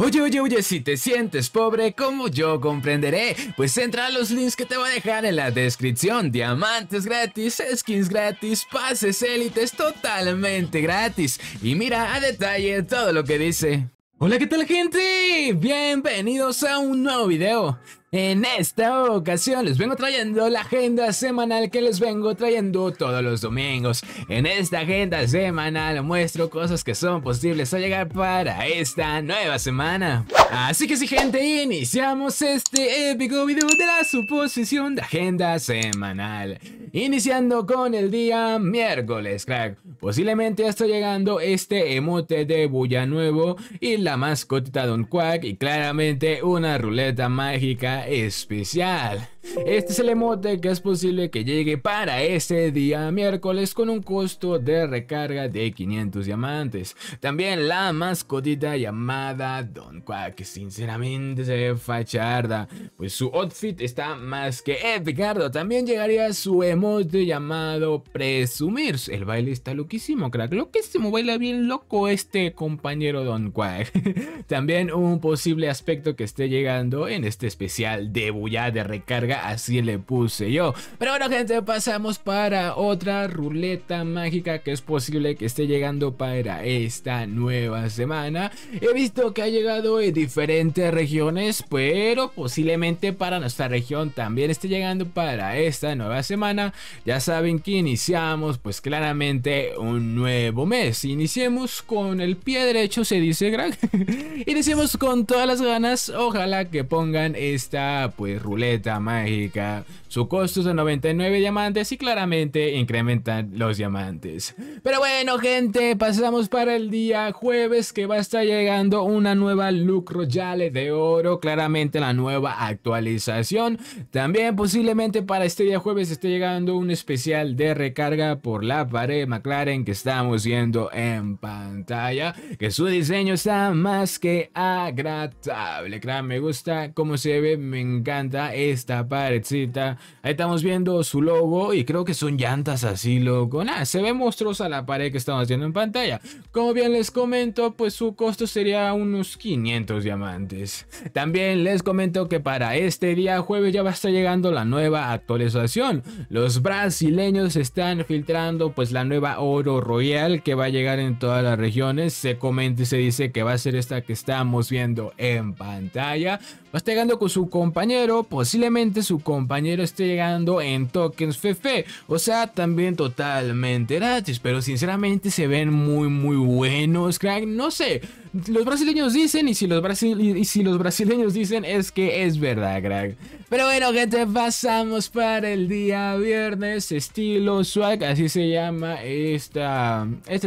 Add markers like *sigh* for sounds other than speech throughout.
Oye, oye, oye, si te sientes pobre, como yo comprenderé? Pues entra a los links que te voy a dejar en la descripción. Diamantes gratis, skins gratis, pases élites totalmente gratis. Y mira a detalle todo lo que dice. Hola, ¿qué tal gente? Bienvenidos a un nuevo video. En esta ocasión les vengo trayendo la agenda semanal que les vengo trayendo todos los domingos. En esta agenda semanal muestro cosas que son posibles a llegar para esta nueva semana. Así que sí gente, iniciamos este épico video de la suposición de agenda semanal. Iniciando con el día miércoles, crack. Posiblemente está llegando este emote de Bulla Nuevo y la mascotita de un quack y claramente una ruleta mágica especial. Este es el emote que es posible que llegue para ese día miércoles con un costo de recarga de 500 diamantes. También la mascotita llamada Don Quack, que sinceramente se ve facharda, pues su outfit está más que épico. También llegaría su emote llamado Presumir. El baile está loquísimo, crack. Loquísimo, baila bien loco este compañero Don Quack. *laughs* También un posible aspecto que esté llegando en este especial de bulla de recarga así le puse yo. Pero bueno, gente, pasamos para otra ruleta mágica que es posible que esté llegando para esta nueva semana. He visto que ha llegado en diferentes regiones, pero posiblemente para nuestra región también esté llegando para esta nueva semana. Ya saben que iniciamos, pues claramente, un nuevo mes. Iniciemos con el pie derecho, se dice, y *laughs* Iniciemos con todas las ganas. Ojalá que pongan esta, pues, ruleta mágica you go. Su costo es de 99 diamantes y claramente incrementan los diamantes. Pero bueno, gente, pasamos para el día jueves que va a estar llegando una nueva Look Royale de oro. Claramente la nueva actualización. También posiblemente para este día jueves esté llegando un especial de recarga por la pared McLaren que estamos viendo en pantalla. Que su diseño está más que agradable. me gusta cómo se ve, me encanta esta paredcita Ahí estamos viendo su logo y creo que son llantas así, loco. Nada, se ve monstruosa la pared que estamos viendo en pantalla. Como bien les comento, pues su costo sería unos 500 diamantes. También les comento que para este día jueves ya va a estar llegando la nueva actualización. Los brasileños están filtrando pues la nueva oro royal que va a llegar en todas las regiones. Se comenta y se dice que va a ser esta que estamos viendo en pantalla. Va estar llegando con su compañero, posiblemente su compañero esté llegando en tokens Fefe, o sea, también totalmente gratis, pero sinceramente se ven muy muy buenos, crack, no sé, los brasileños dicen, y si los, y si los brasileños dicen, es que es verdad, crack. Pero bueno, gente, pasamos para el día viernes, estilo swag, así se llama este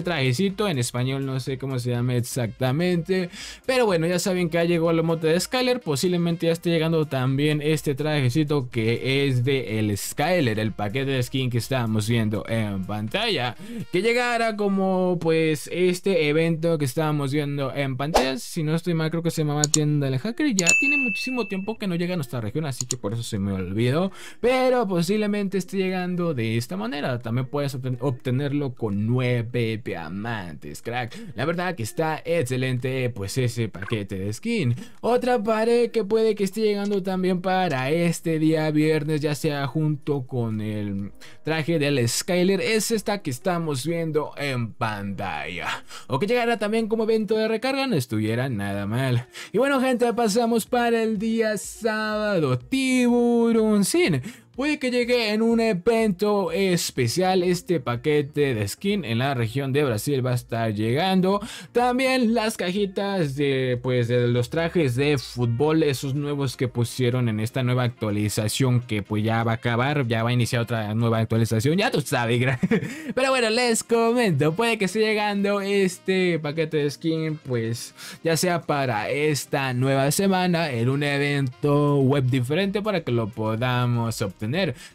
trajecito. En español no sé cómo se llama exactamente. Pero bueno, ya saben que ya llegó la moto de Skyler. Posiblemente ya esté llegando también este trajecito que es de el Skyler, el paquete de skin que estábamos viendo en pantalla. Que llegara como pues este evento que estábamos viendo en pantalla, si no estoy mal, creo que se llama Tienda la Hacker. ya tiene muchísimo tiempo que no llega a nuestra región, así que por eso se me olvidó. Pero posiblemente esté llegando de esta manera. También puedes obtenerlo con 9 diamantes, crack. La verdad que está excelente, pues ese paquete de skin. Otra pared que puede que esté llegando también para este día viernes, ya sea junto con el traje del Skyler, es esta que estamos viendo en pantalla. O que llegará también como evento de carga no estuviera nada mal. Y bueno gente, pasamos para el día sábado, tiburón sin Puede que llegue en un evento especial este paquete de skin en la región de Brasil va a estar llegando. También las cajitas de pues de los trajes de fútbol, esos nuevos que pusieron en esta nueva actualización que pues ya va a acabar, ya va a iniciar otra nueva actualización, ya tú sabes. *laughs* Pero bueno, les comento, puede que esté llegando este paquete de skin pues ya sea para esta nueva semana en un evento web diferente para que lo podamos obtener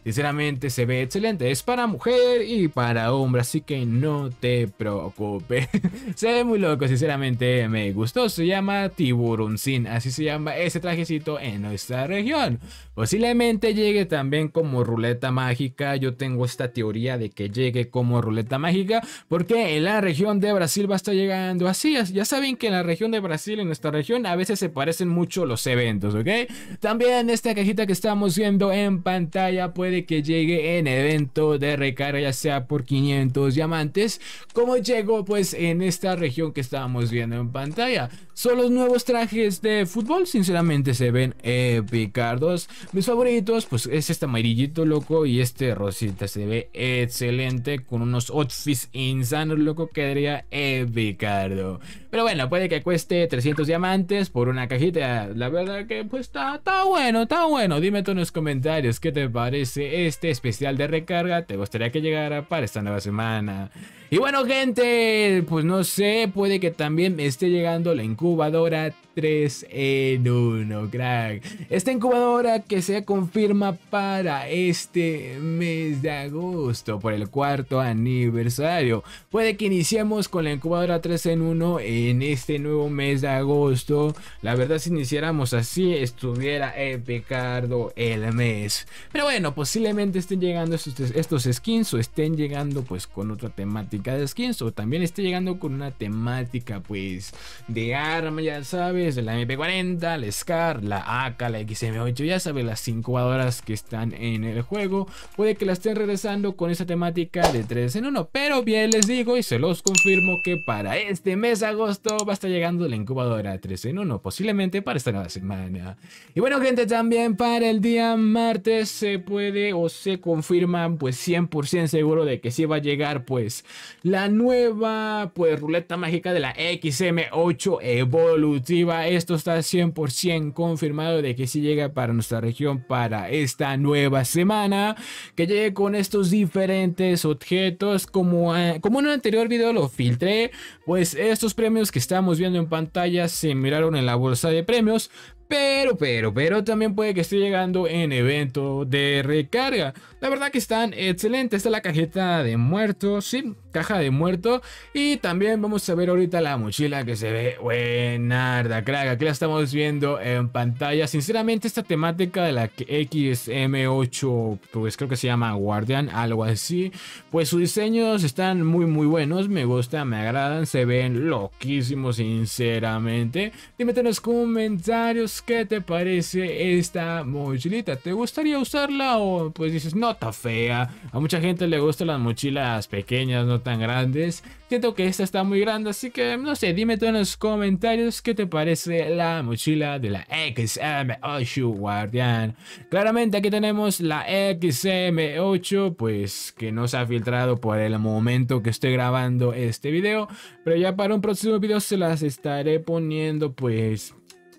Sinceramente se ve excelente. Es para mujer y para hombre, así que no te preocupes. *laughs* se ve muy loco, sinceramente me gustó. Se llama Tiburoncín, así se llama ese trajecito en nuestra región. Posiblemente llegue también como ruleta mágica. Yo tengo esta teoría de que llegue como ruleta mágica porque en la región de Brasil va a estar llegando así. Ya saben que en la región de Brasil, en nuestra región, a veces se parecen mucho los eventos, ¿ok? También esta cajita que estamos viendo en pantalla puede que llegue en evento de recarga ya sea por 500 diamantes como llegó pues en esta región que estábamos viendo en pantalla son los nuevos trajes de fútbol sinceramente se ven epicardos mis favoritos pues es este amarillito loco y este rosita se ve excelente con unos outfits insanos loco quedaría epicardo pero bueno puede que cueste 300 diamantes por una cajita la verdad que pues está bueno está bueno dime tú en los comentarios que te parece este especial de recarga? ¿Te gustaría que llegara para esta nueva semana? Y bueno, gente, pues no sé, puede que también esté llegando la incubadora 3 en 1, crack. Esta incubadora que se confirma para este mes de agosto, por el cuarto aniversario. Puede que iniciemos con la incubadora 3 en 1 en este nuevo mes de agosto. La verdad, si iniciáramos así, estuviera epicardo el mes. Pero bueno, posiblemente estén llegando estos, estos skins o estén llegando pues con otra temática cada de skins o también esté llegando con una temática pues de arma, ya sabes, la MP40, la SCAR, la AK, la XM8, ya sabes, las incubadoras que están en el juego, puede que la estén regresando con esa temática de 3 en 1, pero bien les digo y se los confirmo que para este mes de agosto va a estar llegando la incubadora 3 en 1, posiblemente para esta nueva semana. Y bueno gente, también para el día martes se puede o se Confirman pues 100% seguro de que sí va a llegar pues la nueva pues ruleta mágica de la XM8 evolutiva. Esto está 100% confirmado de que si sí llega para nuestra región para esta nueva semana. Que llegue con estos diferentes objetos como, eh, como en un anterior video lo filtré. Pues estos premios que estamos viendo en pantalla se miraron en la bolsa de premios. Pero, pero, pero también puede que esté llegando en evento de recarga. La verdad que están excelentes. Está la cajeta de muertos sí, caja de muerto. Y también vamos a ver ahorita la mochila que se ve buenarda, crack. Aquí la estamos viendo en pantalla. Sinceramente, esta temática de la XM8, pues creo que se llama Guardian, algo así. Pues sus diseños están muy, muy buenos. Me gusta me agradan, se ven loquísimos, sinceramente. Dímete en los comentarios pues, ¿qué te parece esta mochilita? ¿Te gustaría usarla? O pues dices, no está fea. A mucha gente le gustan las mochilas pequeñas, no tan grandes. Siento que esta está muy grande, así que no sé, dime tú en los comentarios qué te parece la mochila de la XM8 Guardian. Claramente aquí tenemos la XM8, pues que no se ha filtrado por el momento que estoy grabando este video. Pero ya para un próximo video se las estaré poniendo pues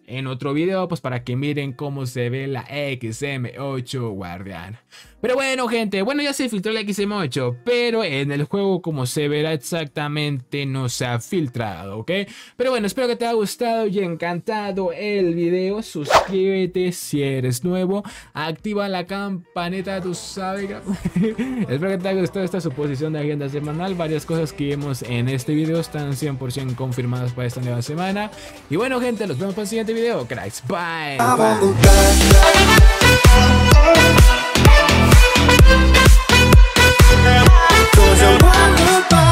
en otro video pues para que miren cómo se ve la XM8 Guardian. Pero bueno, gente, bueno, ya se filtró el XM8, pero en el juego, como se verá exactamente, no se ha filtrado, ¿ok? Pero bueno, espero que te haya gustado y encantado el video. Suscríbete si eres nuevo, activa la campanita, tú sabes. *laughs* espero que te haya gustado esta suposición de agenda semanal. Varias cosas que vimos en este video están 100% confirmadas para esta nueva semana. Y bueno, gente, nos vemos para el siguiente video, cracks. bye. Hoje eu vou pra